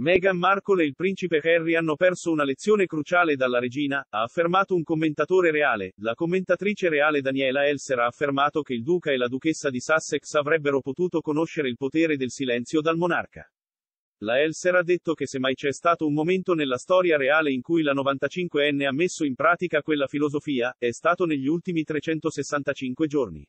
Meghan Markle e il principe Harry hanno perso una lezione cruciale dalla regina, ha affermato un commentatore reale. La commentatrice reale Daniela Elser ha affermato che il duca e la duchessa di Sussex avrebbero potuto conoscere il potere del silenzio dal monarca. La Elser ha detto che se mai c'è stato un momento nella storia reale in cui la 95enne ha messo in pratica quella filosofia, è stato negli ultimi 365 giorni.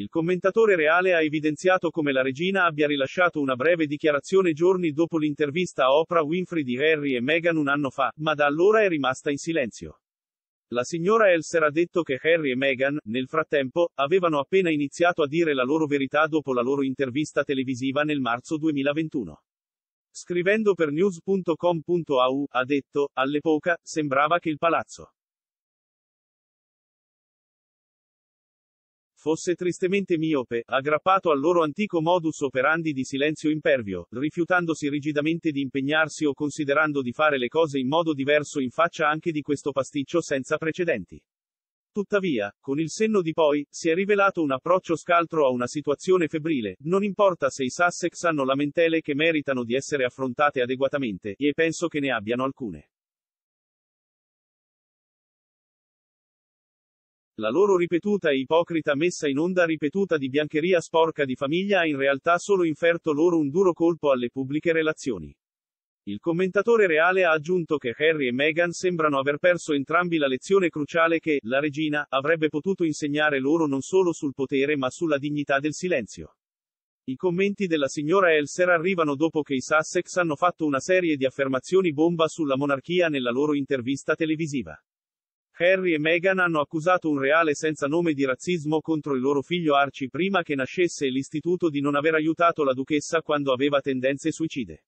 Il commentatore reale ha evidenziato come la regina abbia rilasciato una breve dichiarazione giorni dopo l'intervista a Oprah Winfrey di Harry e Meghan un anno fa, ma da allora è rimasta in silenzio. La signora Elser ha detto che Harry e Meghan, nel frattempo, avevano appena iniziato a dire la loro verità dopo la loro intervista televisiva nel marzo 2021. Scrivendo per news.com.au, ha detto, all'epoca, sembrava che il palazzo fosse tristemente miope, aggrappato al loro antico modus operandi di silenzio impervio, rifiutandosi rigidamente di impegnarsi o considerando di fare le cose in modo diverso in faccia anche di questo pasticcio senza precedenti. Tuttavia, con il senno di poi, si è rivelato un approccio scaltro a una situazione febbrile, non importa se i Sussex hanno lamentele che meritano di essere affrontate adeguatamente, e penso che ne abbiano alcune. La loro ripetuta e ipocrita messa in onda ripetuta di biancheria sporca di famiglia ha in realtà solo inferto loro un duro colpo alle pubbliche relazioni. Il commentatore reale ha aggiunto che Harry e Meghan sembrano aver perso entrambi la lezione cruciale che, la regina, avrebbe potuto insegnare loro non solo sul potere ma sulla dignità del silenzio. I commenti della signora Elser arrivano dopo che i Sussex hanno fatto una serie di affermazioni bomba sulla monarchia nella loro intervista televisiva. Harry e Meghan hanno accusato un reale senza nome di razzismo contro il loro figlio Archie prima che nascesse e l'istituto di non aver aiutato la duchessa quando aveva tendenze suicide.